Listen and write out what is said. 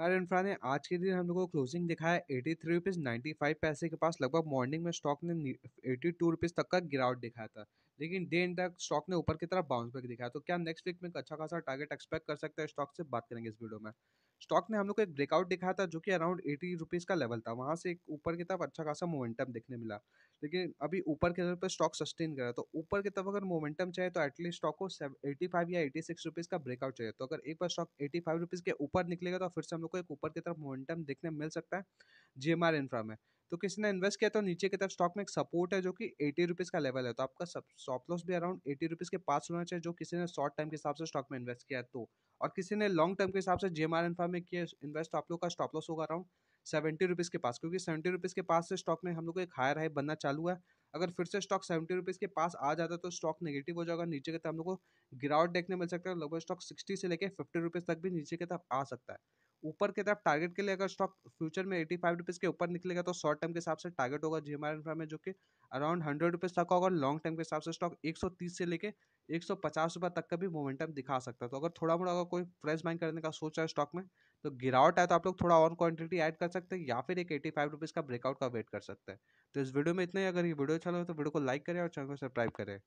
fire infra ने आज के दिन हम लोग को क्लोजिंग दिखाया eighty three rupees ninety five पैसे के पास लगभग मॉर्निंग में स्टॉक ने एटी टू रुपीज़ तक का गिरावट दिखाया था लेकिन डे एंड तक स्टॉक ने ऊपर की तरफ बाउंस बैक दिखाया तो क्या नेक्स्ट वीक में अच्छा खासा टारगेट एक्सपेक्ट कर सकते हैं स्टॉक से बात करेंगे इस वीडियो में स्टॉक में हम लोग को एक ब्रेकआउट दिखा था जो कि अराउंड एटी रुपीज़ का लेवल था वहाँ से एक ऊपर की तरफ अच्छा खासा मोमेंटम देखने मिला लेकिन अभी ऊपर के लेवल पर स्टॉक सस्टेन करा तो ऊपर की तरफ अगर मोमेंटम चाहिए तो एटलीस्ट स्टॉक को एटी फाइव या एटी सिक्स रुपीज़ का ब्रेकआउट चाहिए तो अगर एक बार स्टॉक एटी फाइव रुपीज़ के ऊपर निकलेगा तो फिर से हम लोग को एक ऊपर की तरफ मोमेंटम देखने मिल सकता है जी एम आर इन्फ्रा में तो किसी ने इन्वेस्ट किया तो नीचे की तरफ स्टॉक में एक सपोर्ट है जो कि एटी रुपीज़ का लेवल है तो आपका स्टॉप लॉस भी अराउंड एटी रुपीज़ के पास होना चाहिए जो किसी ने शॉर्ट टाइम के हिसाब से स्टॉक में इन्वेस्ट किया तो और किसी ने लॉन्ग टर्म के हिसाब से जे एम आर में किया इन्वेस्ट तो आप लोग का स्टॉप लॉस होगा अराउंड सेवेंटी रुपीज़ के पास क्योंकि सेवेंटी रुपीज़ के पास से स्टॉक में हम लोग एक हायर हाई बनना चालू है अगर फिर से स्टॉक सेवेंटी रुपीज़ के पास आ जाता है तो स्टॉक नेगेटिव हो जाएगा नीचे के तरफ हम लोग को गिरावट देखने मिल सकता है लगभग स्टॉक सिक्सटी से लेकर फिफ्टी रुपीज़ तक भी नीचे के तरफ आ सकता है ऊपर की तरफ टारगेट के लिए अगर स्टॉक फ्यूचर में एटी फाइव रुपीज़ के ऊपर निकलेगा तो शॉर्ट टर्म के हिसाब से टारगेट होगा जी एम में जो कि अराउंड हंड्रेड रुपीज़ तक होगा लॉन्ग टर्म के हिसाब से स्टॉक एक सौ तीस से लेकर एक सौ पचास रुपये तक का भी मोमेंटम दिखा सकता है तो अगर थोड़ा मोटा अगर कोई फ्रेश बाइंग करने का सोच रहा है स्टॉक में तो गिरावट है तो आप लोग थोड़ा और क्वांटिटी ऐड कर सकते हैं या फिर एक एटी फाइव रुपीज़ का ब्रेकआउट का वेट कर सकते हैं तो इस वीडियो में इतना ही अगर ये वीडियो अच्छा लगे तो वीडियो को लाइक करें और चैनल को सब्सक्राइब करें